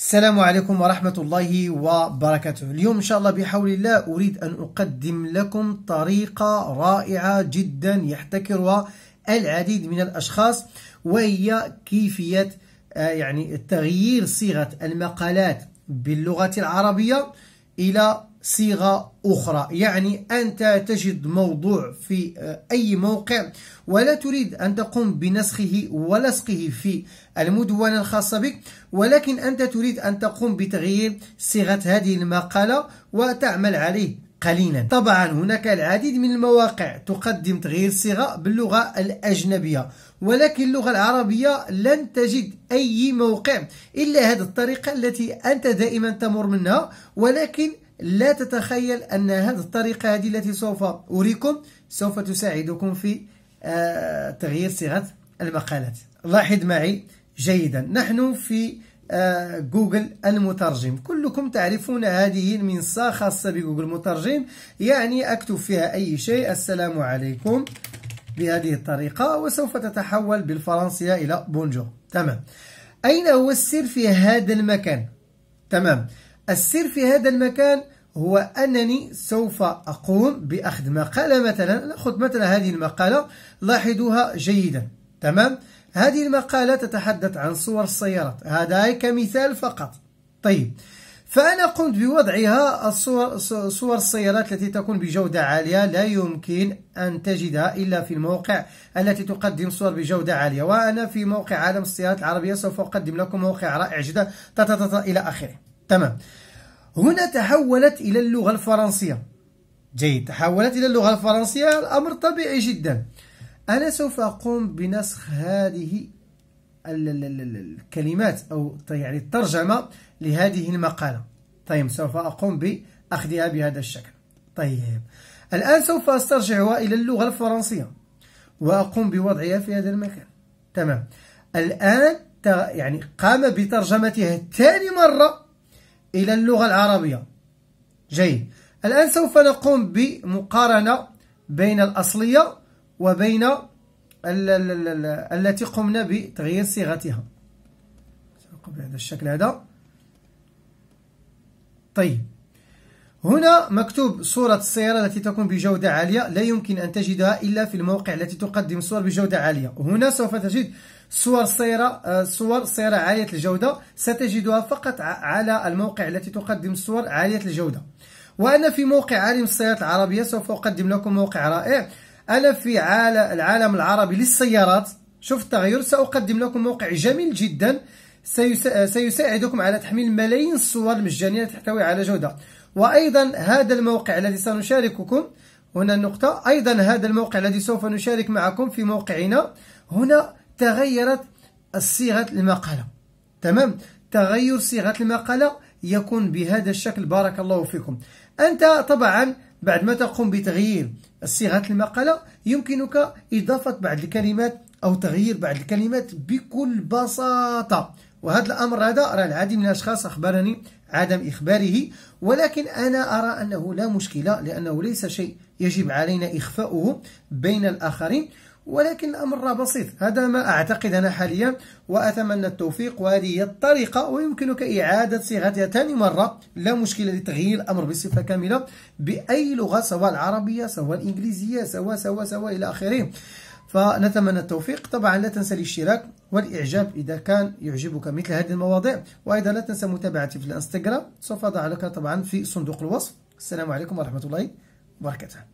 السلام عليكم ورحمة الله وبركاته اليوم إن شاء الله بحول الله أريد أن أقدم لكم طريقة رائعة جدا يحتكرها العديد من الأشخاص وهي كيفية آه، يعني تغيير صيغة المقالات باللغة العربية إلى صيغة أخرى يعني أنت تجد موضوع في آه، أي موقع ولا تريد أن تقوم بنسخه ولصقه في المدونة الخاصة بك ولكن أنت تريد أن تقوم بتغيير صيغة هذه المقالة وتعمل عليه قليلا طبعا هناك العديد من المواقع تقدم تغيير صيغة باللغة الأجنبية ولكن اللغة العربية لن تجد أي موقع إلا هذه الطريقة التي أنت دائما تمر منها ولكن لا تتخيل أن هذه الطريقة هذه التي سوف أريكم سوف تساعدكم في آه، تغيير صيغة المقالات لاحظ معي جيدا نحن في آه، جوجل المترجم كلكم تعرفون هذه المنصة خاصة بجوجل المترجم يعني أكتب فيها أي شيء السلام عليكم بهذه الطريقة وسوف تتحول بالفرنسية إلى بونجور تمام أين هو السر في هذا المكان؟ تمام السر في هذا المكان هو أنني سوف أقوم بأخذ مقالة مثلا نأخذ مثلا هذه المقالة لاحظوها جيدا تمام هذه المقالة تتحدث عن صور السيارات هذا كمثال فقط طيب فأنا قمت بوضعها الصور صور السيارات التي تكون بجودة عالية لا يمكن أن تجدها إلا في الموقع التي تقدم صور بجودة عالية وأنا في موقع عالم السيارات العربية سوف أقدم لكم موقع رائع جدا إلى آخره تمام هنا تحولت إلى اللغة الفرنسية جيد تحولت إلى اللغة الفرنسية الأمر طبيعي جدا أنا سوف أقوم بنسخ هذه الكلمات أو يعني الترجمة لهذه المقالة طيب سوف أقوم بأخذها بهذا الشكل طيب الآن سوف أسترجعها إلى اللغة الفرنسية وأقوم بوضعها في هذا المكان تمام الآن يعني قام بترجمتها ثاني مرة إلى اللغة العربية جيد الآن سوف نقوم بمقارنة بين الأصلية وبين التي قمنا بتغيير صيغتها بهذا الشكل هذا طيب هنا مكتوب صورة السيارة التي تكون بجودة عالية لا يمكن أن تجدها إلا في الموقع التي تقدم صور بجودة عالية وهنا سوف تجد صور صيرة آه، صور صيرة عالية الجودة ستجدها فقط على الموقع التي تقدم الصور عالية الجودة وأنا في موقع عالم السيارات العربية سوف أقدم لكم موقع رائع أنا في العالم العربي للسيارات شوف التغير سأقدم لكم موقع جميل جدا آه، سيساعدكم على تحميل ملايين الصور المجانية تحتوي على جودة وأيضا هذا الموقع الذي سنشارككم هنا النقطة أيضا هذا الموقع الذي سوف نشارك معكم في موقعنا هنا تغيرت الصيغة المقالة تمام تغير صيغة المقالة يكون بهذا الشكل بارك الله فيكم أنت طبعا بعد ما تقوم بتغيير صيغة المقالة يمكنك إضافة بعض الكلمات أو تغيير بعض الكلمات بكل بساطة وهذا الأمر هذا راه العديد من الأشخاص أخبرني عدم إخباره ولكن أنا أرى أنه لا مشكلة لأنه ليس شيء يجب علينا إخفاؤه بين الآخرين ولكن الأمر راه بسيط هذا ما أعتقد أنا حاليا وأتمنى التوفيق وهذه هي الطريقة ويمكنك إعادة صياغتها ثاني مرة لا مشكله لتغيير الأمر بصفة كاملة بأي لغة سواء العربية سواء الإنجليزية سواء سواء سواء إلى آخره فنتمنى التوفيق طبعا لا تنسى الاشتراك والإعجاب إذا كان يعجبك مثل هذه المواضيع وأيضا لا تنسى متابعتي في الانستغرام سوف أضع لك طبعا في صندوق الوصف السلام عليكم ورحمة الله وبركاته